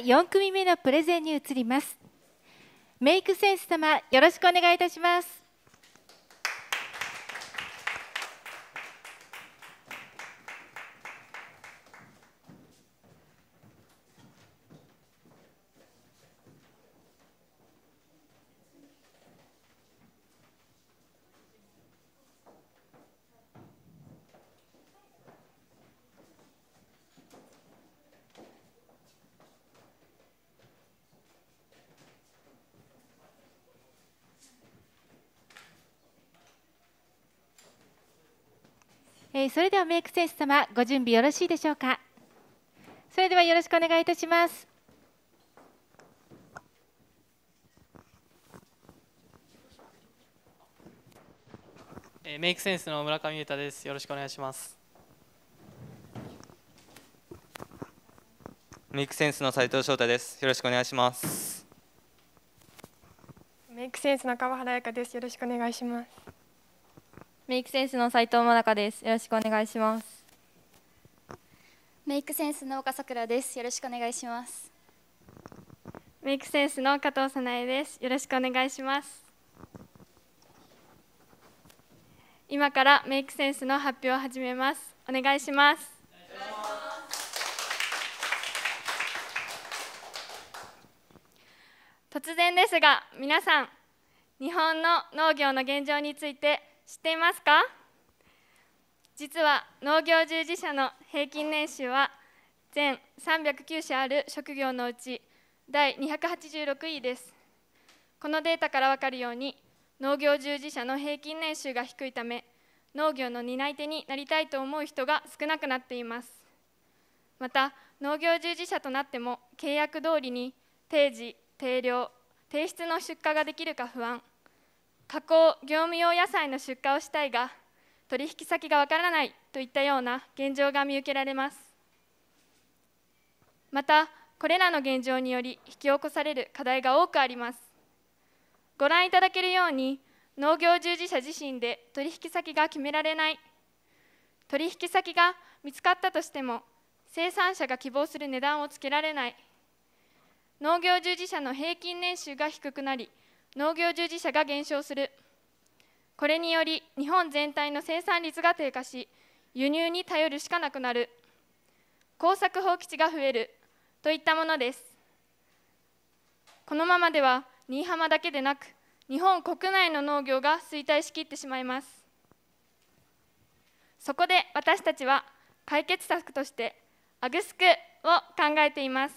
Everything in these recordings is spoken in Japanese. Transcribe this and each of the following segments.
4組目のプレゼンに移りますメイクセンス様よろしくお願いいたしますえー、それではメイクセンス様ご準備よろしいでしょうかそれではよろしくお願いいたしますメイクセンスの村上裕太ですよろしくお願いしますメイクセンスの斉藤翔太ですよろしくお願いしますメイクセンスの川原彩香ですよろしくお願いしますメイクセンスの斉藤真中です。よろしくお願いします。メイクセンスの岡さくらです。よろしくお願いします。メイクセンスの加藤さなえです。よろしくお願いします。今からメイクセンスの発表を始めます。お願いします。突然ですが、皆さん、日本の農業の現状について知っていますか実は農業従事者の平均年収は全309社ある職業のうち第286位ですこのデータから分かるように農業従事者の平均年収が低いため農業の担い手になりたいと思う人が少なくなっていますまた農業従事者となっても契約通りに定時定量定質の出荷ができるか不安加工業務用野菜の出荷をしたいが取引先がわからないといったような現状が見受けられますまたこれらの現状により引き起こされる課題が多くありますご覧いただけるように農業従事者自身で取引先が決められない取引先が見つかったとしても生産者が希望する値段をつけられない農業従事者の平均年収が低くなり農業従事者が減少するこれにより日本全体の生産率が低下し輸入に頼るしかなくなる耕作放棄地が増えるといったものですこのままでは新居浜だけでなく日本国内の農業が衰退しきってしまいますそこで私たちは解決策としてアグスクを考えています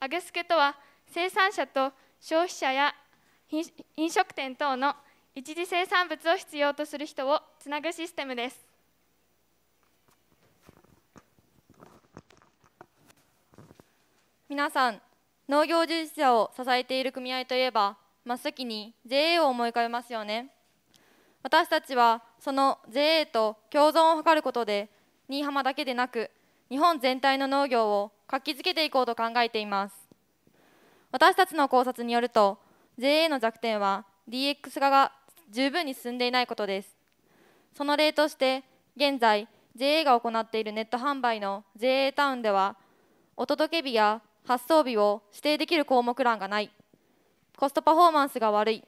アグスクとは生産者と消費者や飲食店等の一次生産物を必要とする人をつなぐシステムです。皆さん、農業従事者を支えている組合といえば、真っ先に JA を思い浮かべますよね。私たちはその JA と共存を図ることで、新居浜だけでなく、日本全体の農業を活気づけていこうと考えています。私たちの考察によると、JA の弱点は DX 化が十分に進んでいないことですその例として現在 JA が行っているネット販売の JA タウンではお届け日や発送日を指定できる項目欄がないコストパフォーマンスが悪い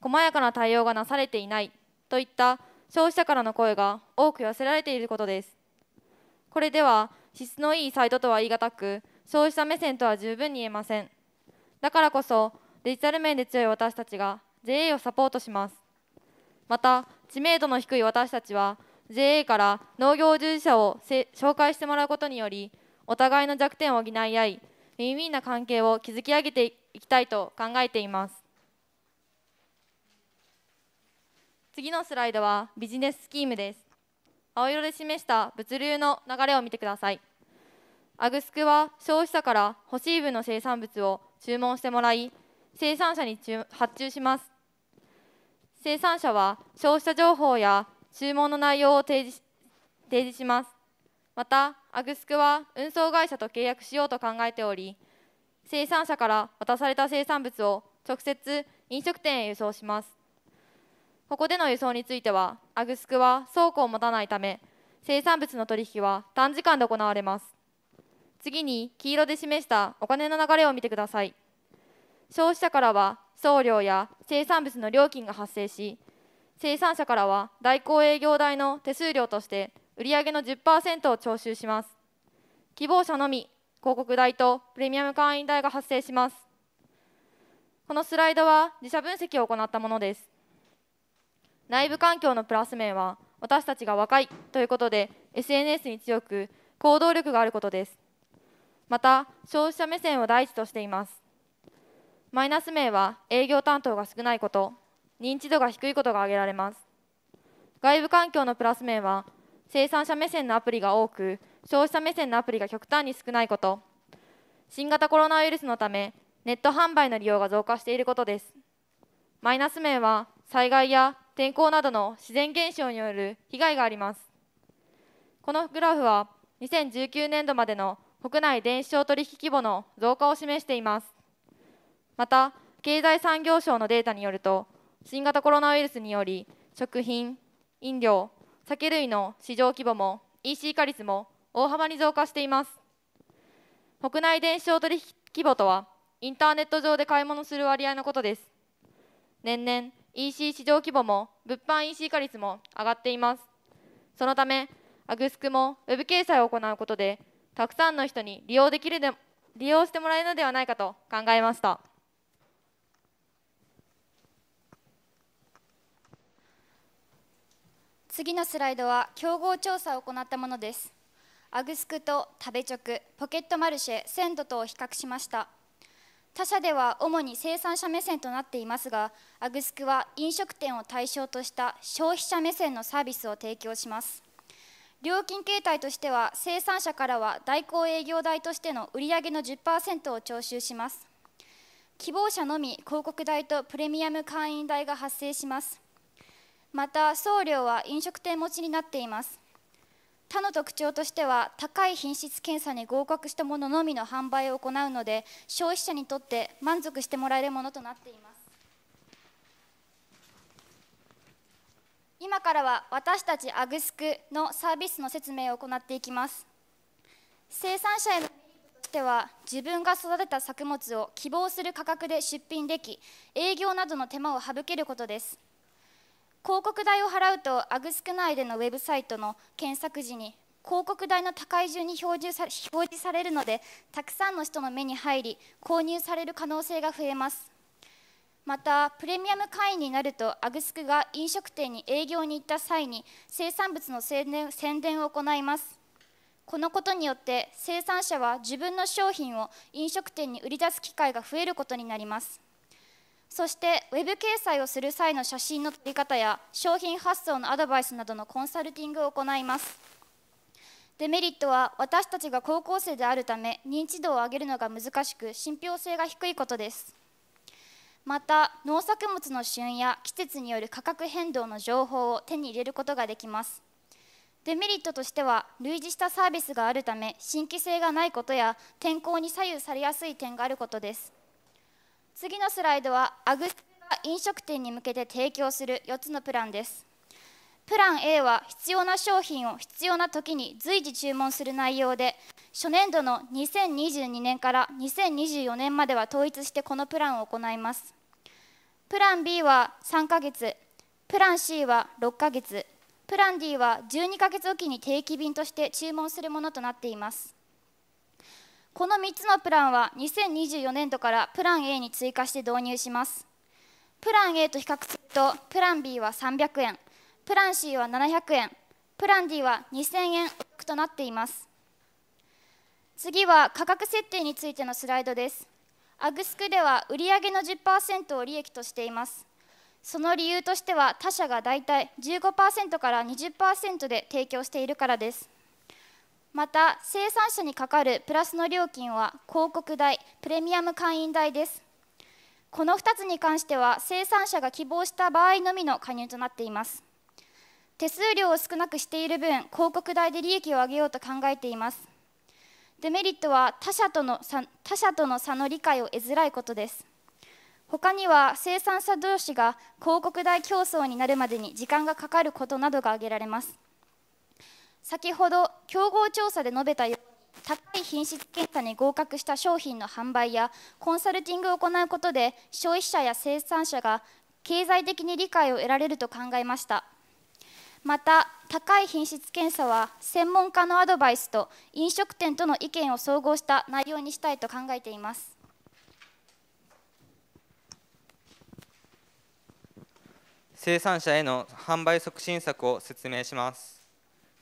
細やかな対応がなされていないといった消費者からの声が多く寄せられていることですこれでは質のいいサイトとは言い難く消費者目線とは十分に言えませんだからこそデジタル面で強い私たちが JA をサポートしますまた知名度の低い私たちは JA から農業従事者を紹介してもらうことによりお互いの弱点を補い合いウィンウィンな関係を築き上げていきたいと考えています次のスライドはビジネススキームです青色で示した物流の流れを見てくださいアグスクは消費者から欲しい分の生産物を注文してもらい生産者に発注します生産者は消費者情報や注文の内容を提示し提示しますまたアグスクは運送会社と契約しようと考えており生産者から渡された生産物を直接飲食店へ輸送しますここでの輸送についてはアグスクは倉庫を持たないため生産物の取引は短時間で行われます次に黄色で示したお金の流れを見てください消費者からは送料や生産物の料金が発生し生産者からは代行営業代の手数料として売上の10%を徴収します希望者のみ広告代とプレミアム会員代が発生しますこのスライドは自社分析を行ったものです内部環境のプラス面は私たちが若いということで SNS に強く行動力があることですまた消費者目線を第一としていますマイナス面は営業担当が少ないこと認知度が低いことが挙げられます外部環境のプラス面は生産者目線のアプリが多く消費者目線のアプリが極端に少ないこと新型コロナウイルスのためネット販売の利用が増加していることですマイナス面は災害や天候などの自然現象による被害がありますこのグラフは2019年度までの国内電子商取引規模の増加を示していますまた経済産業省のデータによると新型コロナウイルスにより食品飲料酒類の市場規模も EC 化率も大幅に増加しています国内電子商取引規模とはインターネット上で買い物する割合のことです年々 EC 市場規模も物販 EC 化率も上がっていますそのためアグスクも Web 掲載を行うことでたくさんの人に利用できるで利用してもらえるのではないかと考えました。次のスライドは競合調査を行ったものですアグスクと食べ直ポケットマルシェ鮮度と比較しました他社では主に生産者目線となっていますがアグスクは飲食店を対象とした消費者目線のサービスを提供します料金形態としては生産者からは代行営業代としての売上の10%を徴収します希望者のみ広告代とプレミアム会員代が発生しますまた送料は飲食店持ちになっています他の特徴としては高い品質検査に合格したもののみの販売を行うので消費者にとって満足してもらえるものとなっています今からは私たちアグスクのサービスの説明を行っていきます生産者へのメリットとしては自分が育てた作物を希望する価格で出品でき営業などの手間を省けることです広告代を払うとアグスク内でのウェブサイトの検索時に広告代の高い順に表示さ表示されるのでたくさんの人の目に入り購入される可能性が増えますまたプレミアム会員になるとアグスクが飲食店に営業に行った際に生産物の宣伝を行いますこのことによって生産者は自分の商品を飲食店に売り出す機会が増えることになりますそしてウェブ掲載をする際の写真の撮り方や商品発送のアドバイスなどのコンサルティングを行いますデメリットは私たちが高校生であるため認知度を上げるのが難しく信憑性が低いことですまた農作物の旬や季節による価格変動の情報を手に入れることができますデメリットとしては類似したサービスがあるため新規性がないことや天候に左右されやすい点があることです次のスライドはアグスが飲食店に向けて提供する4つのプランですプラン A は必要な商品を必要な時に随時注文する内容で初年度の2022年から2024年までは統一してこのプランを行いますプラン B は3ヶ月プラン C は6ヶ月プラン D は12ヶ月おきに定期便として注文するものとなっていますこの3つのプランは2024年度からプラン A に追加して導入しますプラン A と比較するとプラン B は300円プラン C は700円プラン D は2000円となっています次は価格設定についてのスライドですアグスクでは売上の10%を利益としていますその理由としては他社がだいたい15%から20%で提供しているからですまた生産者にかかるプラスの料金は広告代プレミアム会員代ですこの2つに関しては生産者が希望した場合のみの加入となっています手数料を少なくしている分広告代で利益を上げようと考えていますデメリットは他社との差他社との差の理解を得づらいことです他には生産者同士が広告代競争になるまでに時間がかかることなどが挙げられます先ほど競合調査で述べたように高い品質検査に合格した商品の販売やコンサルティングを行うことで消費者や生産者が経済的に理解を得られると考えましたまた高い品質検査は専門家のアドバイスと飲食店との意見を総合した内容にしたいと考えています生産者への販売促進策を説明します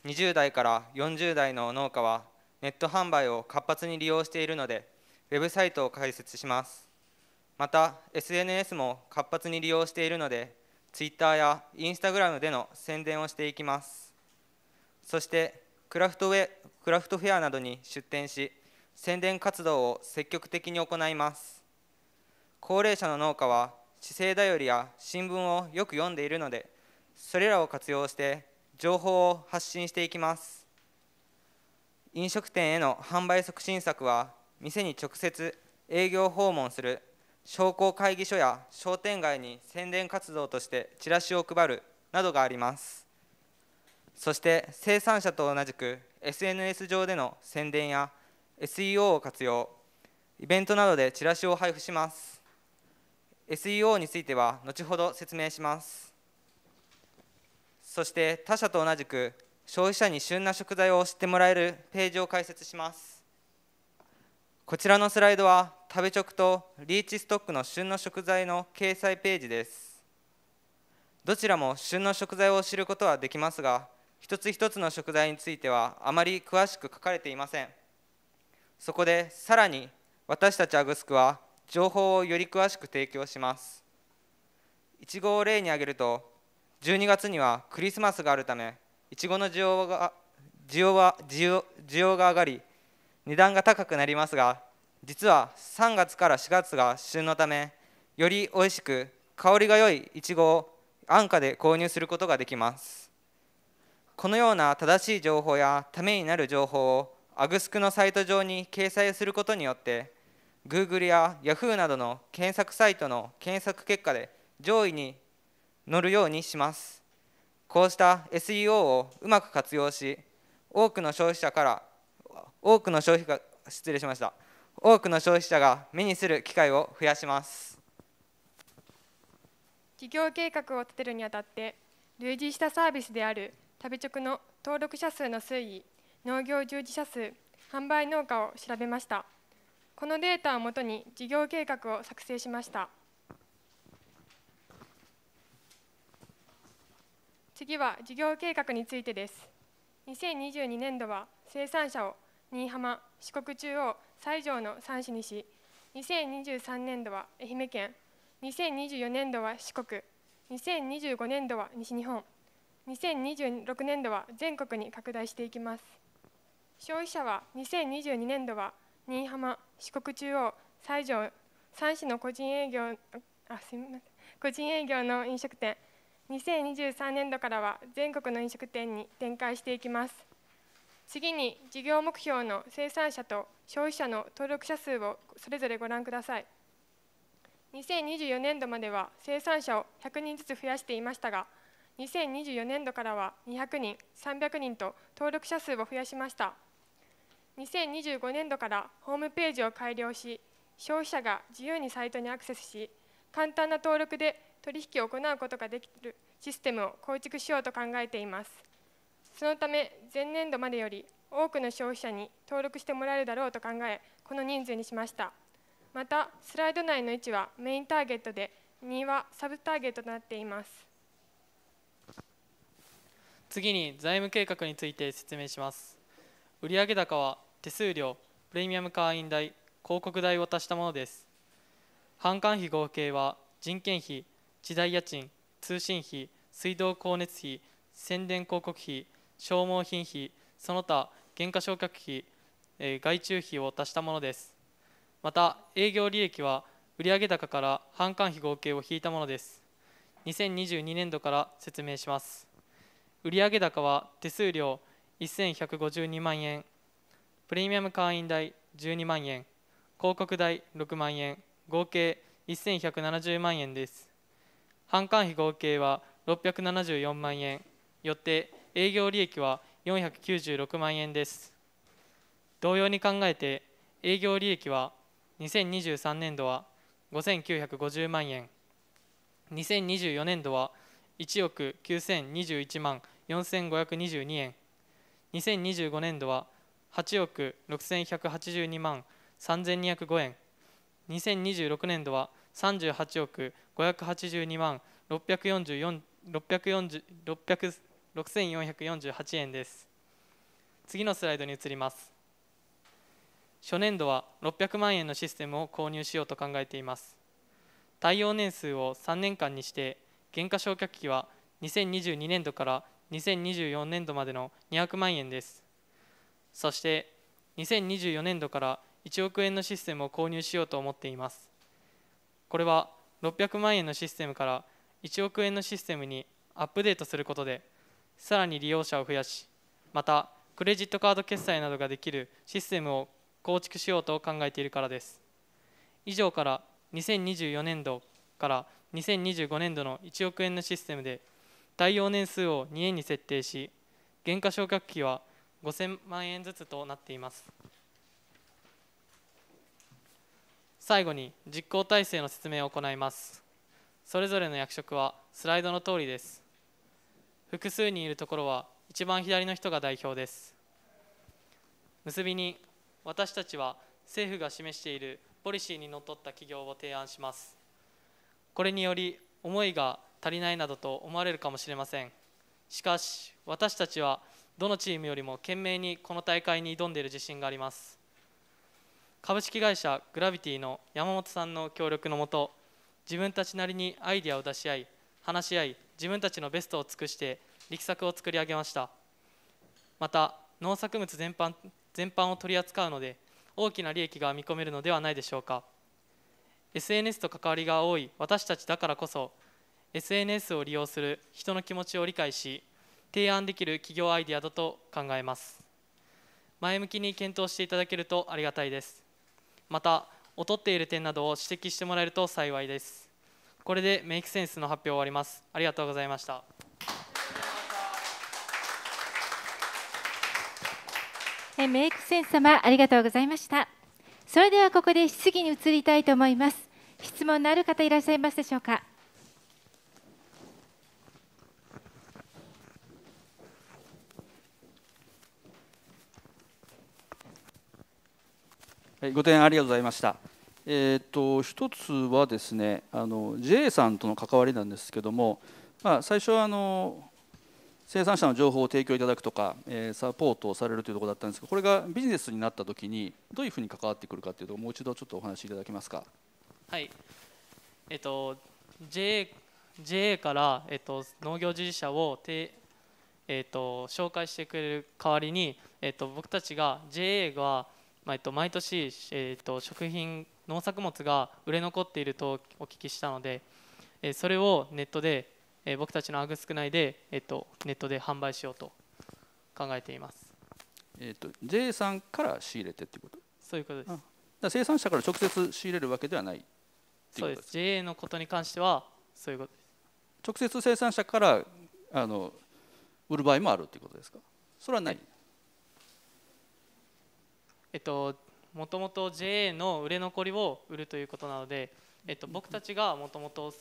20代から40代の農家はネット販売を活発に利用しているのでウェブサイトを開設しますまた SNS も活発に利用しているので Twitter や Instagram での宣伝をしていきますそしてクラフトウェクラフトフェアなどに出店し宣伝活動を積極的に行います高齢者の農家は姿勢だよりや新聞をよく読んでいるのでそれらを活用して情報を発信していきます飲食店への販売促進策は店に直接営業訪問する商工会議所や商店街に宣伝活動としてチラシを配るなどがありますそして生産者と同じく SNS 上での宣伝や SEO を活用イベントなどでチラシを配布します SEO については後ほど説明しますそして他社と同じく消費者に旬な食材を知ってもらえるページを開設しますこちらのスライドは食べ直とリーチストックの旬の食材の掲載ページですどちらも旬の食材を知ることはできますが一つ一つの食材についてはあまり詳しく書かれていませんそこでさらに私たちアグスクは情報をより詳しく提供します1号を例に挙げると12月にはクリスマスがあるためいちごの需要が需要は需要が上がり値段が高くなりますが実は3月から4月が旬のためより美味しく香りが良いいちごを安価で購入することができますこのような正しい情報やためになる情報をアグスクのサイト上に掲載することによって Google や Yahoo などの検索サイトの検索結果で上位に乗るようにしますこうした SEO をうまく活用し多くの消費者から多くの消費が失礼しました多くの消費者が目にする機会を増やします事業計画を立てるにあたって類似したサービスである旅直の登録者数の推移農業従事者数販売農家を調べましたこのデータをもとに事業計画を作成しました次は事業計画についてです。2022年度は生産者を新居浜、四国中央、西条の3市にし、2023年度は愛媛県、2024年度は四国、2025年度は西日本、2026年度は全国に拡大していきます。消費者は2022年度は新居浜、四国中央、西条、3市の個人営業あすみません個人営業の飲食店2023年度からは全国の飲食店に展開していきます次に事業目標の生産者と消費者の登録者数をそれぞれご覧ください2024年度までは生産者を100人ずつ増やしていましたが2024年度からは200人300人と登録者数を増やしました2025年度からホームページを改良し消費者が自由にサイトにアクセスし簡単な登録で取引を行うことができるシステムを構築しようと考えていますそのため前年度までより多くの消費者に登録してもらえるだろうと考えこの人数にしましたまたスライド内の位置はメインターゲットで2はサブターゲットとなっています次に財務計画について説明します売上高は手数料プレミアム会員代広告代を足したものです販管費合計は人件費地代家賃通信費水道光熱費宣伝広告費消耗品費その他減価償却費、えー、外注費を足したものですまた営業利益は売上高から販管費合計を引いたものです2022年度から説明します売上高は手数料1152万円プレミアム会員代12万円広告代6万円合計1170万円です販管費合計は674万円よって営業利益は496万円です同様に考えて営業利益は2023年度は5950万円2024年度は1億9021万4522円2025年度は8億6182万3205円2026年度は38億582万6448円です次のスライドに移ります初年度は600万円のシステムを購入しようと考えています対応年数を3年間にして減価償却期は2022年度から2024年度までの200万円ですそして2024年度から1億円のシステムを購入しようと思っていますこれは600万円のシステムから1億円のシステムにアップデートすることでさらに利用者を増やしまたクレジットカード決済などができるシステムを構築しようと考えているからです以上から2024年度から2025年度の1億円のシステムで対応年数を2円に設定し減価償却費は5000万円ずつとなっています。最後に実行体制の説明を行いますそれぞれの役職はスライドの通りです複数人いるところは一番左の人が代表です結びに私たちは政府が示しているポリシーにのっとった企業を提案しますこれにより思いが足りないなどと思われるかもしれませんしかし私たちはどのチームよりも懸命にこの大会に挑んでいる自信があります株式会社グラビティの山本さんの協力のもと自分たちなりにアイデアを出し合い話し合い自分たちのベストを尽くして力作を作り上げましたまた農作物全般全般を取り扱うので大きな利益が見込めるのではないでしょうか SNS と関わりが多い私たちだからこそ SNS を利用する人の気持ちを理解し提案できる企業アイデアだと考えます前向きに検討していただけるとありがたいですまた劣っている点などを指摘してもらえると幸いですこれでメイクセンスの発表を終わりますありがとうございましたえメイクセンス様ありがとうございましたそれではここで質疑に移りたいと思います質問のある方いらっしゃいますでしょうかご提案ありがとうございました。えーと、と一つはですねあの JA さんとの関わりなんですけども、まあ、最初はあの生産者の情報を提供いただくとか、えー、サポートをされるというところだったんですがこれがビジネスになった時にどういうふうに関わってくるかというともう一度ちょっとお話しいただけますか。はいえっ、と JA, JA から、えっ、と、農業従事者をて、えっ、と、紹介してくれる代わりに、えっと、僕たちが JA がまあ、えっと、毎年、えっと、食品農作物が売れ残っているとお聞きしたので、えそれをネットで、え僕たちのアグスク内で、えっと、ネットで販売しようと考えています、えっと、J さんから仕入れてってことそういうことですだ生産者から直接仕入れるわけではないそうです JA のことに関してはそういうことです直接生産者からあの売る場合もあるということですかそれはない、はいえっと、もともと JA の売れ残りを売るということなので、えっと、僕たちがもともと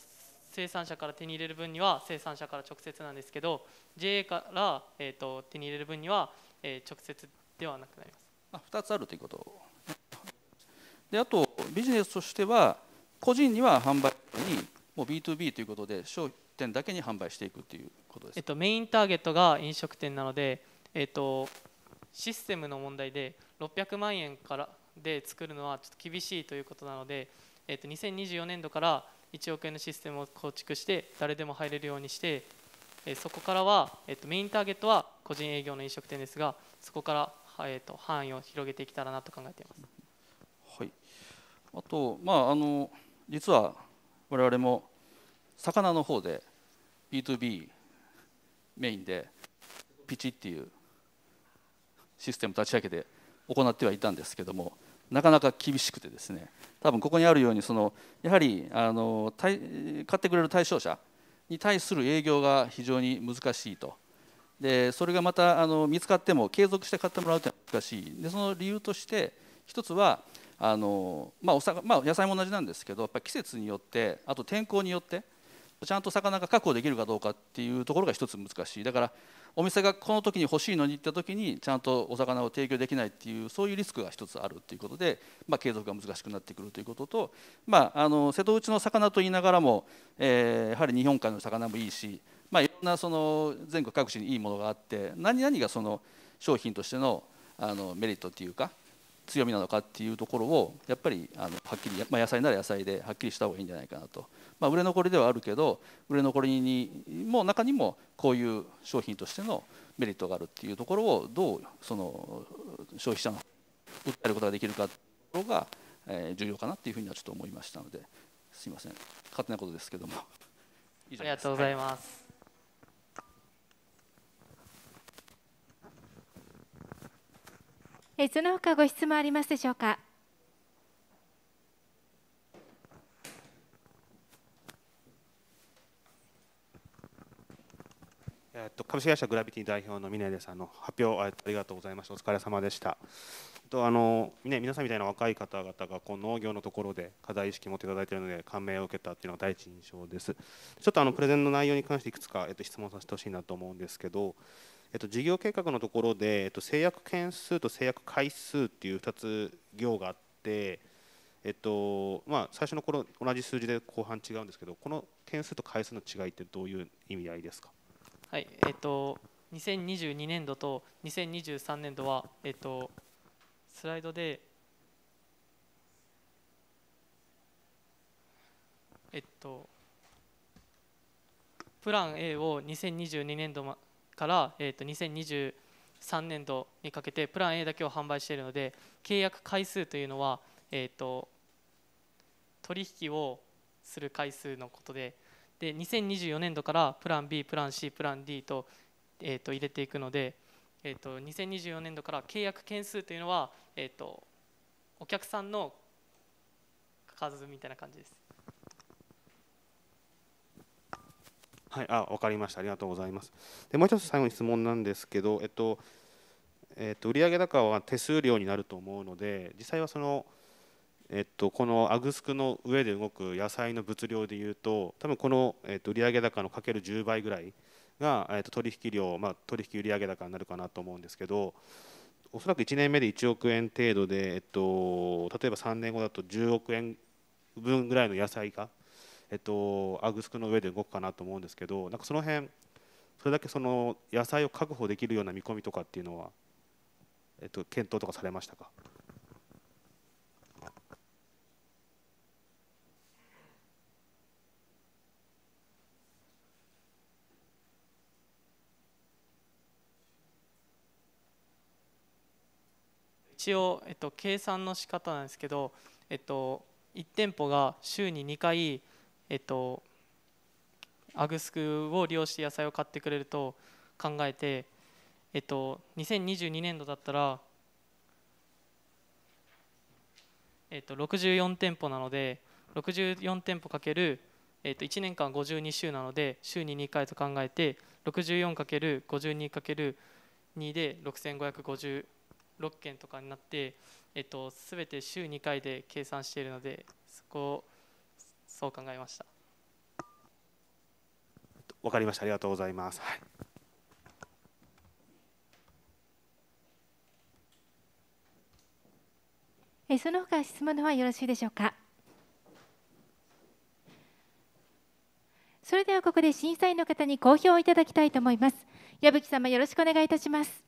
生産者から手に入れる分には生産者から直接なんですけど JA から、えっと手に入れる分には、えー、直接ではなくなりますあ2つあるということであとビジネスとしては個人には販売にもう B2B ということで商店だけに販売していくということです、えっと、メインターゲットが飲食店なので、えっと、システムの問題で600万円からで作るのはちょっと厳しいということなので、えー、と2024年度から1億円のシステムを構築して誰でも入れるようにして、えそこからは、えー、とメインターゲットは個人営業の飲食店ですがそこから、えー、と範囲を広げていけたらなと考えています。はい、あと、まあ、あの実は我々も魚の方で B2B メインでピチっていうシステム立ち上げて行ってはいたんですけどもなかなか厳しくてですね多分ここにあるようにそのやはりあの買ってくれる対象者に対する営業が非常に難しいとでそれがまたあの見つかっても継続して買ってもらうというのは難しいでその理由として一つはあの、まあおさまあ、野菜も同じなんですけどやっぱ季節によってあと天候によってちゃんと魚が確保できるかどうかっていうところが一つ難しいだからお店がこの時に欲しいのに行った時にちゃんとお魚を提供できないっていうそういうリスクが一つあるということで、まあ、継続が難しくなってくるということと、まあ、あの瀬戸内の魚と言いながらも、えー、やはり日本海の魚もいいし、まあ、いろんなその全国各地にいいものがあって何々がその商品としてのあのメリットっていうか強みなのかっていうところをやっぱりあのはっきり、まあ、野菜なら野菜ではっきりした方がいいんじゃないかなと、まあ、売れ残りではあるけど売れ残りにも中にもこういう商品としてのメリットがあるっていうところをどうその消費者の訴えることができるかっていうところが、え重要かなっていうふうにはちょっと思いましたのですいません勝手なことですけども。ありがとうございます、はいえその他ご質問ありますでしょうか。えっと、株式会社グラビティ代表の峰です。あの発表ありがとうございました。お疲れ様でした。とあのね皆さんみたいな若い方々がこう農業のところで課題意識を持っていただいているので感銘を受けたっていうのが第一印象です。ちょっとあのプレゼンの内容に関していくつかえっと質問させてほしいなと思うんですけど、えっと、事業計画のところで、えっと、制約件数と制約回数っていう2つ行があって、えっとまあ、最初の頃同じ数字で後半違うんですけどこの件数と回数の違いってどういう意味合いですか、はいえっと、2022年度と2023年度は、えっと、スライドで、えっと、プラン A を2022年度まから、えー、と2023年度にかけてプラン A だけを販売しているので契約回数というのは、えー、と取引をする回数のことでで2024年度からプラン B プラン C プラン D と,、えー、と入れていくので、えー、と2024年度から契約件数というのは、えー、とお客さんの数みたいな感じです。はい、あ、わかりました。ありがとうございます。で、もう一つ最後に質問なんですけど、えっと、えっと、売上高は手数料になると思うので、実際はその、えっと、このアグスクの上で動く野菜の物量でいうと多分この、えっと、売上高のかける10倍ぐらいが、えっと、取引量、まあ、取引売上高になるかなと思うんですけどおそらく1年目で1億円程度で、えっと、例えば3年後だと10億円分ぐらいの野菜がえっと、アグスクの上で動くかなと思うんですけどなんかその辺それだけその野菜を確保できるような見込みとかっていうのは、えっと、検討とかされましたか一応、えっと、計算の仕方なんですけど、えっと、1店舗が週に2回えっと、アグスクを利用して野菜を買ってくれると考えて、えっと、2022年度だったら、えっと、64店舗なので64店舗かけるえっと1年間52週なので週に2回と考えて 64×52×2 で6556件とかになって、えっと全て週2回で計算しているのでそこを。そう考えましたわかりましたありがとうございます、はい、えその他質問の方はよろしいでしょうかそれではここで審査員の方に講評をいただきたいと思います矢吹様よろしくお願いいたします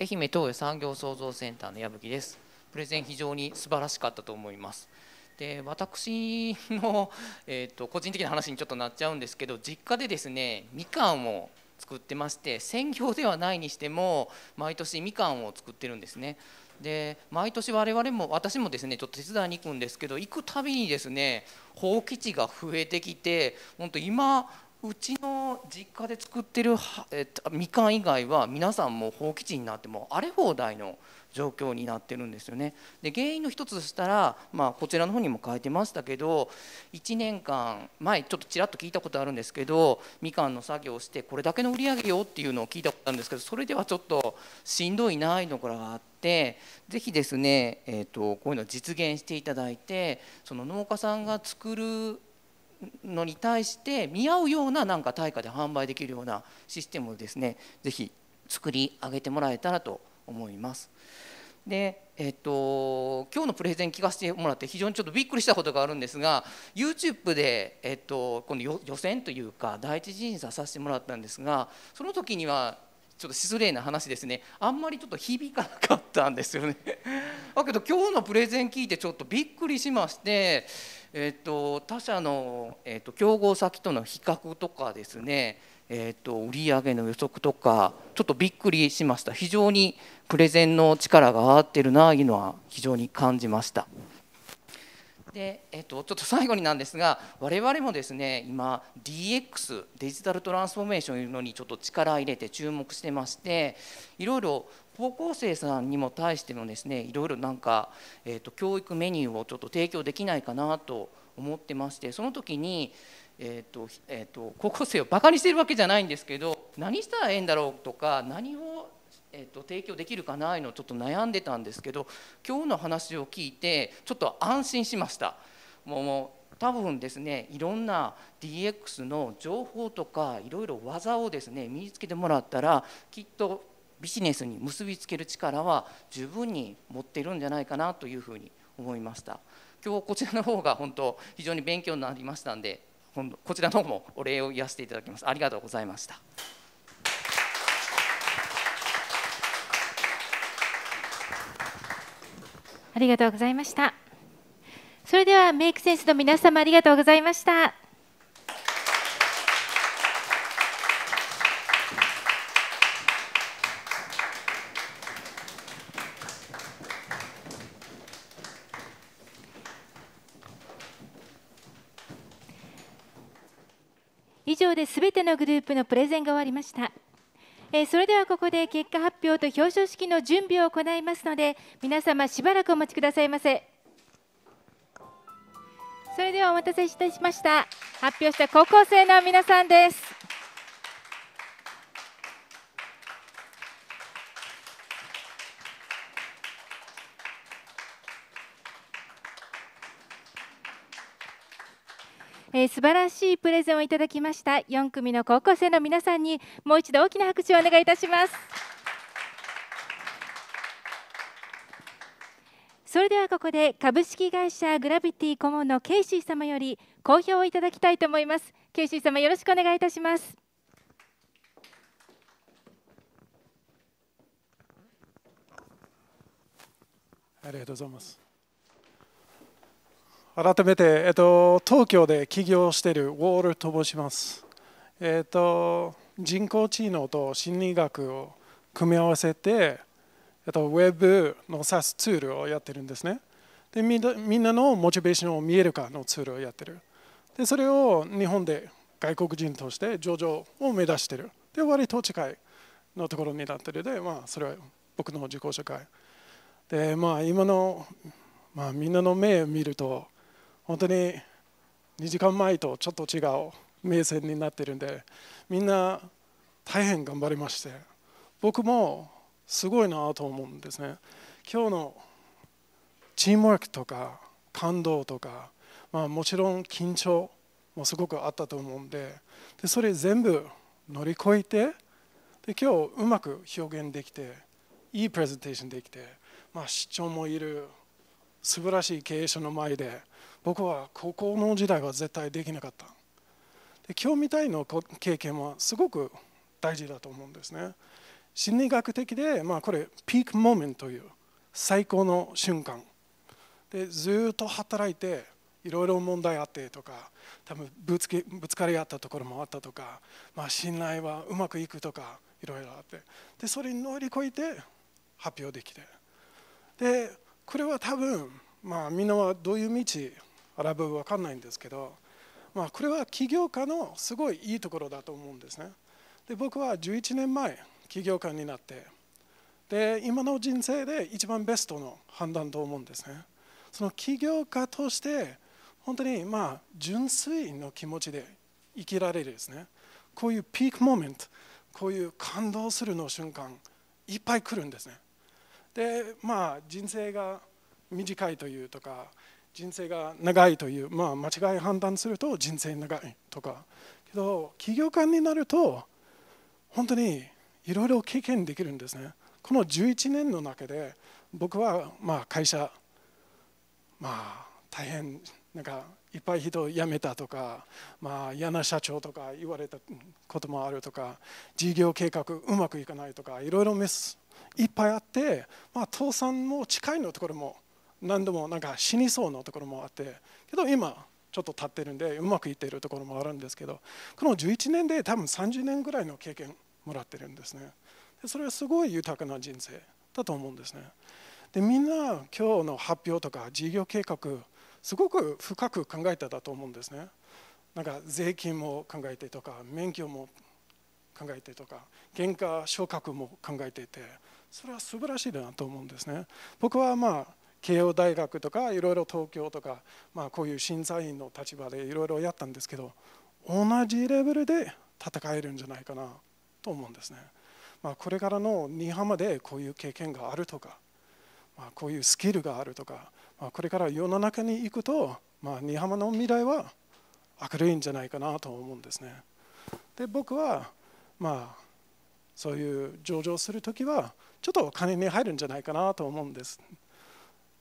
愛媛東洋産業創造センターの矢吹ですプレゼン非常に素晴らしかったと思いますで私の、えーと、個人的な話にちょっとなっちゃうんですけど実家でですねみかんを作ってまして専業ではないにしても毎年みかんを作ってるんですねで毎年我々も私もですねちょっと手伝いに行くんですけど行くたびにですね放棄地が増えてきて本当今うちの実家で作ってる、えっと、みかん以外は皆さんも放棄地になっても荒れ放題の状況になってるんですよね。で原因の一つとしたら、まあ、こちらの方にも書いてましたけど1年間前ちょっとちらっと聞いたことあるんですけどみかんの作業をしてこれだけの売り上げよっていうのを聞いたことあるんですけどそれではちょっとしんどいないうところがあって。ぜひですね、えーと、とこういうのを実現していただいてその農家さんが作るのに対して見合うようななんか対価で販売できるようなシステムをですね是非作り上げてもらえたらと思います。でえっと、今日のプレゼン聞かせてもらって非常にちょっとびっくりしたことがあるんですが YouTube で、えっと、この予選というか第一審査させてもらったんですがその時にはちょっと失礼な話ですねあんまりちょっと響かなかったんですよね。だけど今日のプレゼン聞いてちょっとびっくりしましてえーと、他社の、えーと、競合先との比較とかですね、えーと、と売上の予測とかちょっとびっくりしました非常にプレゼンの力が上がってるなというのは非常に感じました。でえっと、ちょっと最後になんですが我々もですね今 DX デジタルトランスフォーメーションいうのにちょっと力入れて注目してましていろいろ高校生さんにも対してもですねいろいろなんか、えっと、教育メニューをちょっと提供できないかなと思ってましてその時に、えっとえっと、高校生をバカにしてるわけじゃないんですけど何したらええんだろうとか何をえーと、提供できるかないのちょっと悩んでたんですけど今日の話を聞いてちょっと安心しました。もう多分ですねいろんな DX の情報とかいろいろ技をですね身につけてもらったらきっとビジネスに結びつける力は十分に持ってるんじゃないかなというふうに思いました今日こちらの方が本当非常に勉強になりましたんでこちらの方もお礼を言わせていただきますありがとうございました。ありがとうございましたそれではメイクセンスの皆様ありがとうございました以上で全てのグループのプレゼンが終わりました。えー、それではここで結果発表と表彰式の準備を行いますので皆様しばらくお待ちくださいませそれではお待たせいたしました発表した高校生の皆さんです素晴らしいプレゼンをいただきました4組の高校生の皆さんにもう一度大きな拍手をお願いいたしますそれではここで株式会社グラビティ顧問のケイシー様より好評をいただきたいと思いますケイシー様よろしくお願いいたしますありがとうございます改めて、えっと、東京で起業しているウォールと申します、えっと、人工知能と心理学を組み合わせて、えっと、ウェブの s a s ツールをやってるんですねでみんなのモチベーションを見えるかのツールをやってるでそれを日本で外国人として上場を目指してるで割と近いのところになってるで、まあ、それは僕の自己紹介で、まあ、今の、まあ、みんなの目を見ると本当に2時間前とちょっと違う目線になってるんでみんな大変頑張りまして僕もすごいなと思うんですね今日のチームワークとか感動とか、まあ、もちろん緊張もすごくあったと思うんででそれ全部乗り越えてで今日うまく表現できていいプレゼンテーションできて、まあ、市長もいる素晴らしい経営者の前で僕は高校の時代は絶対できなかったで今日みたいな経験はすごく大事だと思うんですね心理学的で、まあ、これピークモーメントという最高の瞬間でずっと働いていろいろ問題あってとか多分ぶつけぶつかり合ったところもあったとか、まあ、信頼はうまくいくとかいろいろあってでそれに乗り越えて発表できてでこれは多分、まあ、みんなはどういう道アラブ語分かんないんですけど、まあ、これは起業家のすごいいいところだと思うんですねで僕は11年前起業家になってで今の人生で一番ベストの判断と思うんですねその起業家として本当にまあ純粋の気持ちで生きられるですねこういうピークモメントこういう感動するの瞬間いっぱい来るんですねでまあ人生が短いというとか人生が長いという、まあ、間違い判断すると人生長いとかけど起業家になると本当にいろいろ経験できるんですねこの11年の中で僕はまあ会社まあ大変なんかいっぱい人辞めたとか、まあ、嫌な社長とか言われたこともあるとか事業計画うまくいかないとかいろいろメスいっぱいあって、まあ、倒産も近いのところも何度もなんか死にそうなところもあってけど今ちょっと立ってるんでうまくいっているところもあるんですけどこの11年で多分30年ぐらいの経験もらってるんですねでそれはすごい豊かな人生だと思うんですねでみんな今日の発表とか事業計画すごく深く考えただと思うんですねなんか税金も考えてとか免許も考えてとか原価昇格も考えていてそれは素晴らしいなと思うんですね僕はまあ慶応大学とかいろいろ東京とか、まあ、こういう審査員の立場でいろいろやったんですけど同じレベルで戦えるんじゃないかなと思うんですね。まあ、これからの新居浜でこういう経験があるとか、まあ、こういうスキルがあるとか、まあ、これから世の中に行くと、まあ、新居浜の未来は明るいんじゃないかなと思うんですね。で僕は、まあ、そういう上場する時はちょっとお金に入るんじゃないかなと思うんです。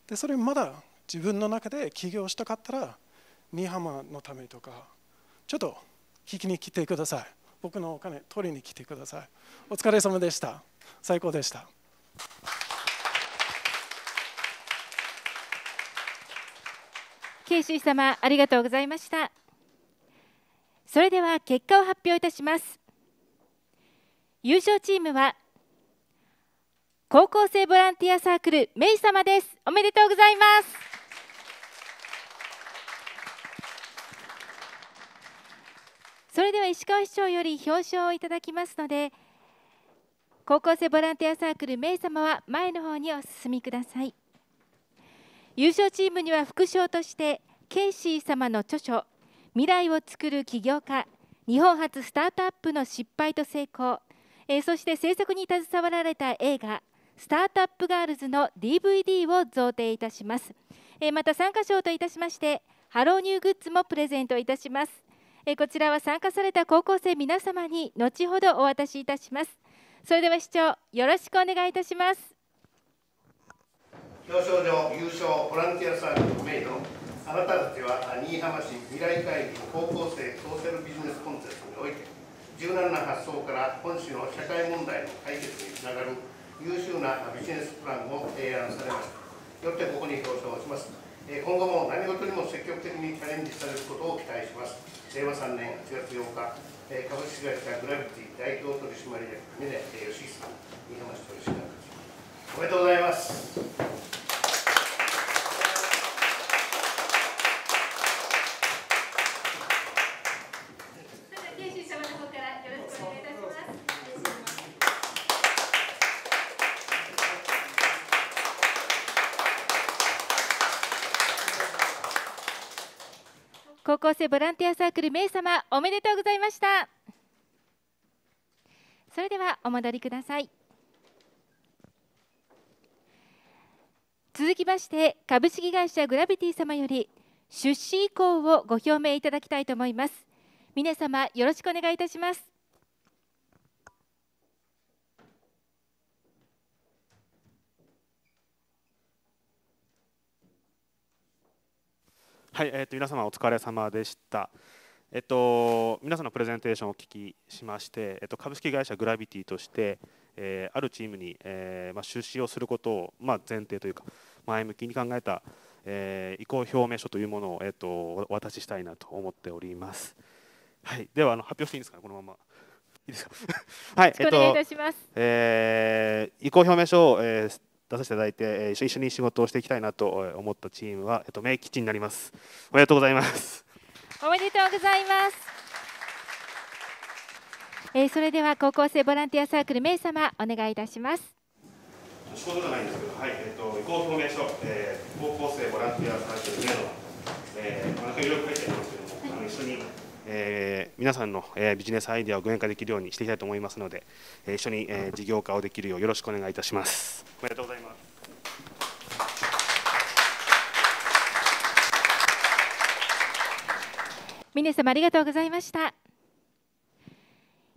でそれまだ自分の中で起業したかったら新居浜のためとかちょっと聞きに来てください僕のお金取りに来てくださいお疲れ様でした最高でした慶州様ありがとうございましたそれでは結果を発表いたします優勝チームは高校生ボランティアサークルメイ様ですおめでとうございますそれでは石川市長より表彰をいただきますので高校生ボランティアサークルメイ様は前の方にお進みください優勝チームには副賞としてケイシー様の著書未来をつくる起業家日本初スタートアップの失敗と成功、えー、そして制作に携わられた映画スタートアップガールズの DVD を贈呈いたします、えまた参加賞といたしましてハローニューグッズもプレゼントいたしますえこちらは参加された高校生皆様に後ほどお渡しいたしますそれでは視聴よろしくお願いいたします表彰状優勝ボランティアサービス名のあなたたちは新居浜市未来会議の高校生ソーシャルビジネスコンテストにおいて柔軟な発想から本市の社会問題の解決につながる優秀なビジネスプランを提案されましたよってここに表彰します今後も何事にも積極的にチャレンジされることを期待します令和3年8月8日株式会社グラビティ代表取締役峰義久さん新浜市取締役おめでとうございます高校生ボランティアサークル名様おめでとうございましたそれではお戻りください続きまして株式会社グラビティ様より出資意向をご表明いただきたいと思います皆様よろしくお願いいたしますはい、えー、と皆様お疲れ様でした。えっと、皆さんのプレゼンテーションをお聞きしまして、えっと、株式会社グラビティとして、えー、あるチームに、えーまあ、出資をすることを、まあ、前提というか前向きに考えた、えー、意向表明書というものを、えっと、お渡ししたいなと思っております。はい、ではあの発表していいですか、ね、このまま。いいですか はい、お願いいたします。えー、意向表明書を、えー出させていただいて一緒に仕事をしていきたいなと思ったチームは、えっと、メイキッチンになりますおめでとうございますおめでとうございますえー、それでは高校生ボランティアサークルメイ様お願いいたします仕事じゃないんですけど、はいえっと、移行フォーえー、高校生ボランティアサークルメイの、えー、中にいろいろ書いてありますけども、はい、あの一緒にえー、皆さんの、えー、ビジネスアイデアを具現化できるようにしていきたいと思いますので、えー、一緒に、え事業化をできるようよろしくお願いいたします。おめでとうございます。峰様ありがとうございました。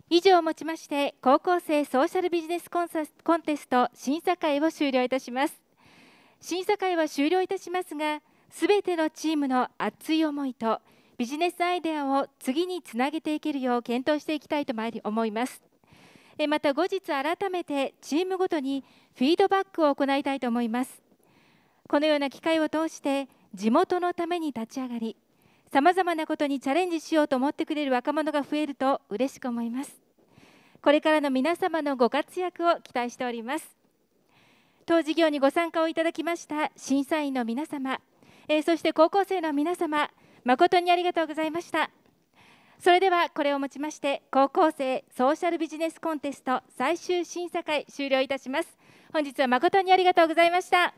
以上をもちまして高校生ソーシャルビジネスコンサスコンテスト審査会を終了いたします審査会は終了いたしますがすべてのチームの熱い思いとビジネスアイデアを次につなげていけるよう検討していきたいと思いますまた後日改めてチームごとにフィードバックを行いたいと思いますこのような機会を通して地元のために立ち上がりさまざまなことにチャレンジしようと思ってくれる若者が増えると嬉しく思いますこれからの皆様のご活躍を期待しております当事業にご参加をいただきました審査員の皆様、えー、そして高校生の皆様誠にありがとうございましたそれではこれをもちまして高校生ソーシャルビジネスコンテスト最終審査会終了いたします本日は誠にありがとうございました